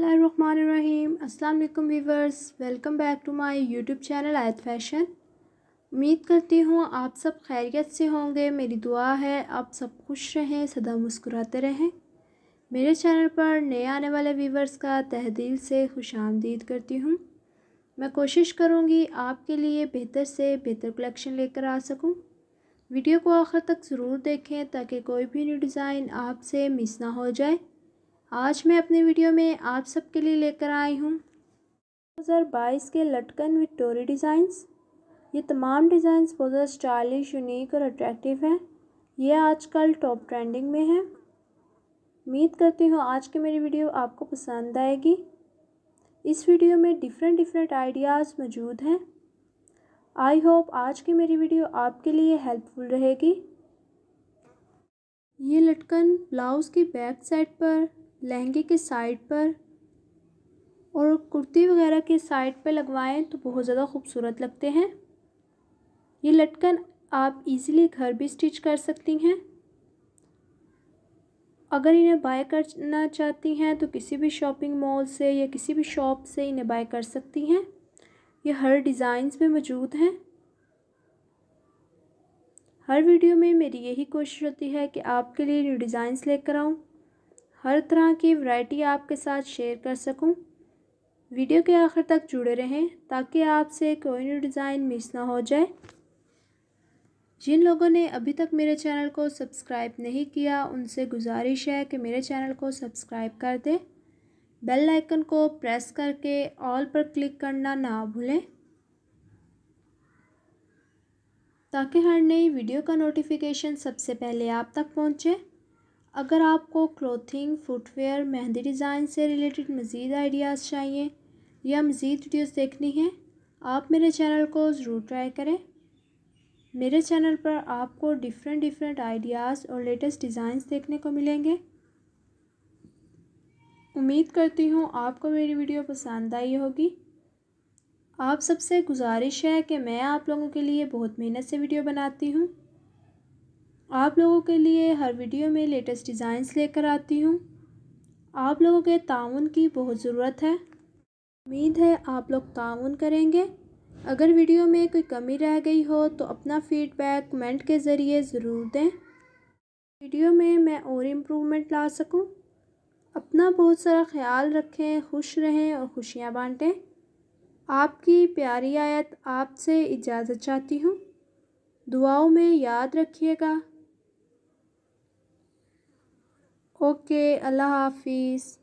बसमीम अस्सलाम वालेकुम viewers welcome back to my YouTube channel Aayat fashion उम्मीद करती हूँ आप सब खैरियत से होंगे मेरी दुआ है आप सब खुश रहें सदा मुस्कुराते रहें मेरे चैनल पर नए आने वाले वीवर्स का तहदील से खुश आमदीद करती हूँ मैं कोशिश करूँगी आपके लिए बेहतर से बेहतर कलेक्शन लेकर आ सकूँ वीडियो को आखिर तक ज़रूर देखें ताकि कोई भी न्यू डिज़ाइन आपसे मिस ना हो जाए आज मैं अपने वीडियो में आप सबके लिए लेकर आई हूँ 2022 के लटकन विक्टोरी डिज़ाइंस ये तमाम डिज़ाइंस बहुत ज़्यादा स्टाइलिश यूनिक और अट्रैक्टिव हैं ये आजकल टॉप ट्रेंडिंग में है उम्मीद करती हूँ आज की मेरी वीडियो आपको पसंद आएगी इस वीडियो में डिफरेंट डिफरेंट आइडियाज़ मौजूद हैं आई होप आज की मेरी वीडियो आपके लिए हेल्पफुल रहेगी ये लटकन ब्लाउज़ की बैक साइड पर लहंगे के साइड पर और कुर्ती वगैरह के साइड पर लगवाएं तो बहुत ज़्यादा खूबसूरत लगते हैं ये लटकन आप इजीली घर भी स्टिच कर सकती हैं अगर इन्हें बाय करना चाहती हैं तो किसी भी शॉपिंग मॉल से या किसी भी शॉप से इन्हें बाय कर सकती हैं ये हर डिज़ाइंस में मौजूद हैं हर वीडियो में मेरी यही कोशिश होती है कि आपके लिए न्यू डिज़ाइंस लेकर आऊँ हर तरह की वैरायटी आपके साथ शेयर कर सकूं। वीडियो के आखिर तक जुड़े रहें ताकि आपसे कोई न्यू डिज़ाइन मिस ना हो जाए जिन लोगों ने अभी तक मेरे चैनल को सब्सक्राइब नहीं किया उनसे गुजारिश है कि मेरे चैनल को सब्सक्राइब कर दें बेल आइकन को प्रेस करके ऑल पर क्लिक करना ना भूलें ताकि हर नई वीडियो का नोटिफिकेशन सबसे पहले आप तक पहुंचे अगर आपको क्लोथिंग फुटवेयर मेहंदी डिज़ाइन से रिलेटेड मज़ीद आइडियाज़ चाहिए या मज़ीद वीडियोस देखनी है आप मेरे चैनल को ज़रूर ट्राई करें मेरे चैनल पर आपको डिफरेंट डिफरेंट आइडियाज़ और लेटेस्ट डिज़ाइंस देखने को मिलेंगे उम्मीद करती हूँ आपको मेरी वीडियो पसंद आई होगी आप सबसे गुजारिश है कि मैं आप लोगों के लिए बहुत मेहनत से वीडियो बनाती हूँ आप लोगों के लिए हर वीडियो में लेटेस्ट डिज़ाइंस लेकर आती हूँ आप लोगों के ताउन की बहुत ज़रूरत है उम्मीद है आप लोग ताउन करेंगे अगर वीडियो में कोई कमी रह गई हो तो अपना फ़ीडबैक कमेंट के ज़रिए ज़रूर दें वीडियो में मैं और इम्प्रूवमेंट ला सकूं। अपना बहुत सारा ख्याल रखें खुश रहें और खुशियाँ बांटें आपकी प्यारी आयत आपसे इजाज़त चाहती हूँ दुआओं में याद रखिएगा ओके अल्लाह हाफिज़